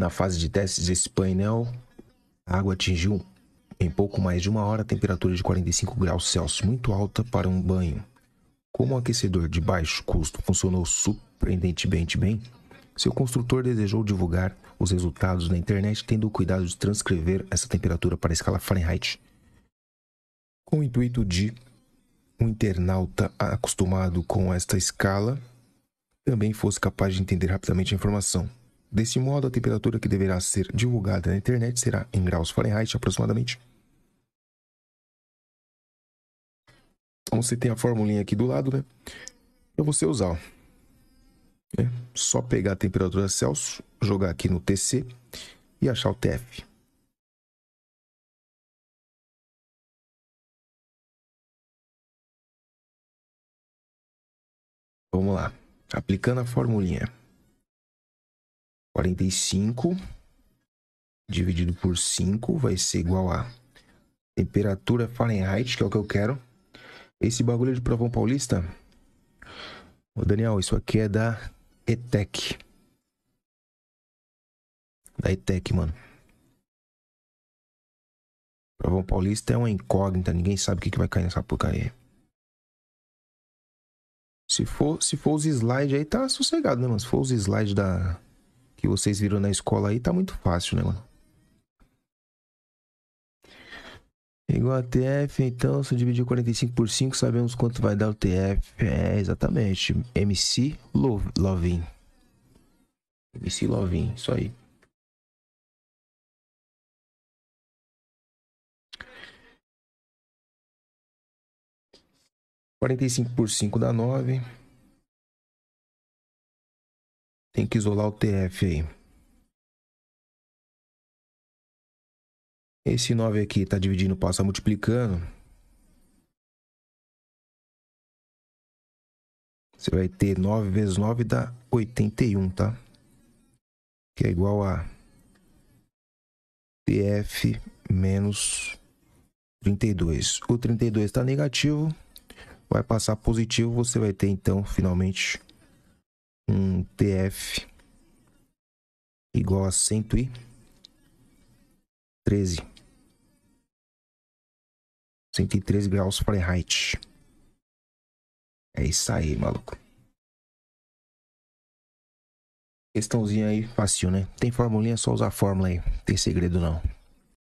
Na fase de testes desse painel, a água atingiu em pouco mais de uma hora a temperatura de 45 graus Celsius, muito alta para um banho. Como o aquecedor de baixo custo funcionou surpreendentemente bem, seu construtor desejou divulgar os resultados na internet, tendo o cuidado de transcrever essa temperatura para a escala Fahrenheit, com o intuito de um internauta acostumado com esta escala também fosse capaz de entender rapidamente a informação. Desse modo, a temperatura que deverá ser divulgada na internet será em graus Fahrenheit aproximadamente. Então você tem a formulinha aqui do lado, né? Eu vou usar, ó. É só pegar a temperatura Celsius, jogar aqui no TC e achar o TF. Vamos lá, aplicando a formulinha. 45 dividido por 5 vai ser igual a temperatura Fahrenheit, que é o que eu quero. Esse bagulho é de provão paulista. Ô Daniel, isso aqui é da ETEC. Da ETEC, mano. Provão paulista é uma incógnita, ninguém sabe o que, vai cair nessa porcaria. Se for, se for os slides aí, tá sossegado, né, mano? Se for os slides da, que vocês viram na escola aí tá muito fácil, né, mano? Igual a TF, então, se eu dividir 45 por 5, sabemos quanto vai dar o TF. É, exatamente. MC Love Lovin. MC Lovin, isso aí. Quarenta e cinco por cinco dá nove. Tem que isolar o TF aí. Esse 9 aqui está dividindo, passa tá multiplicando. Você vai ter 9 vezes 9 dá 81, tá? Que é igual a TF menos 32. O 32 está negativo, vai passar positivo, você vai ter então finalmente um TF igual a 113. 113 graus Fahrenheit. É isso aí, maluco. Questãozinha aí, fácil, né? Tem formulinha, só usar a fórmula aí. Tem segredo não.